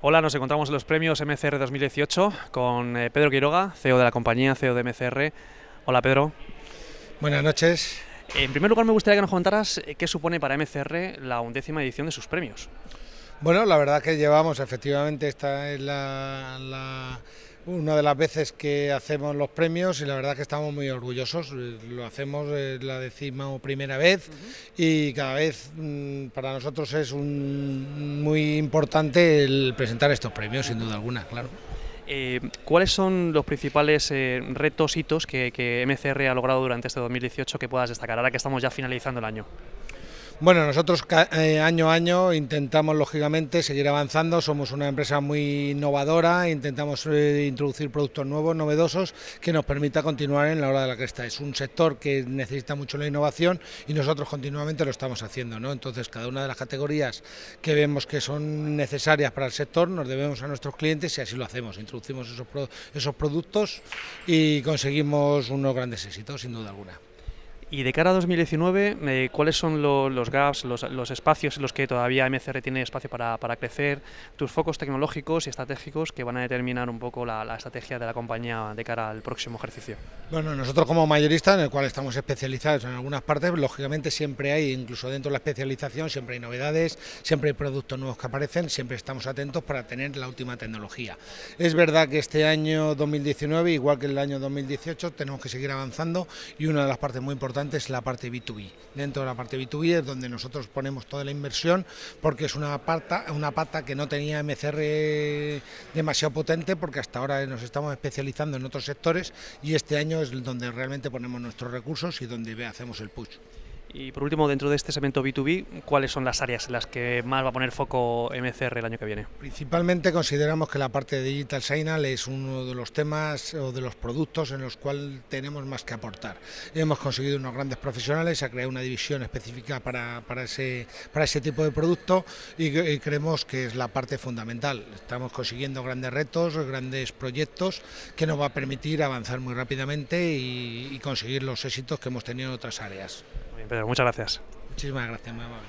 Hola, nos encontramos en los premios MCR 2018 con eh, Pedro Quiroga, CEO de la compañía, CEO de MCR. Hola Pedro. Buenas noches. En primer lugar, me gustaría que nos contaras eh, qué supone para MCR la undécima edición de sus premios. Bueno, la verdad que llevamos, efectivamente, esta es la una de las veces que hacemos los premios y la verdad que estamos muy orgullosos. Eh, lo hacemos eh, la décima primera vez y cada vez mm, para nosotros es muy importante el presentar estos premios, sin duda alguna, claro. Eh, ¿Cuáles son los principales retositos retos, hitos que MCR ha logrado durante este 2018 que puedas destacar, ahora que estamos ya finalizando el año? Bueno, nosotros eh, año a año intentamos, lógicamente, seguir avanzando. Somos una empresa muy innovadora, intentamos eh, introducir productos nuevos, novedosos, que nos permita continuar en la hora de la cresta. Es un sector que necesita mucho la innovación y nosotros continuamente lo estamos haciendo. ¿no? Entonces, cada una de las categorías que vemos que son necesarias para el sector, nos debemos a nuestros clientes y así lo hacemos. Introducimos esos, esos productos y conseguimos unos grandes éxitos, sin duda alguna. Y de cara a 2019, eh, ¿cuáles son los gaps, los, espacios en los que todavía MCR tiene espacio para, crecer, tus focos tecnológicos y estratégicos que van a determinar un poco la, la, estrategia de la compañía de cara al próximo ejercicio? Bueno, nosotros como mayorista, en el cual estamos especializados en algunas partes, lógicamente siempre hay, incluso dentro de la especialización, siempre hay novedades, siempre hay productos nuevos que aparecen, siempre estamos atentos para tener la última tecnología. Es verdad que este año 2019, igual que el año 2018, tenemos que seguir avanzando y una de las partes muy importantes es la parte B2B. Dentro de la parte B2B es donde nosotros ponemos toda la inversión porque es una una pata que no tenía MCR demasiado potente porque hasta ahora nos estamos especializando en otros sectores y este año es donde realmente ponemos nuestros recursos y donde hacemos el push. Y por último, dentro de este segmento B2B, ¿cuáles son las áreas en las que más va a poner foco MCR el año que viene? Principalmente consideramos que la parte de Digital Signal es uno de los temas o de los productos en los cuales tenemos más que aportar. Hemos conseguido unos grandes profesionales, ha creado una división específica para, ese, tipo de producto y, creemos que es la parte fundamental. Estamos consiguiendo grandes retos, grandes proyectos que nos va a permitir avanzar muy rápidamente y conseguir los éxitos que hemos tenido en otras áreas. Muy bien, Pedro, muchas gracias. Muchísimas gracias, muy amable.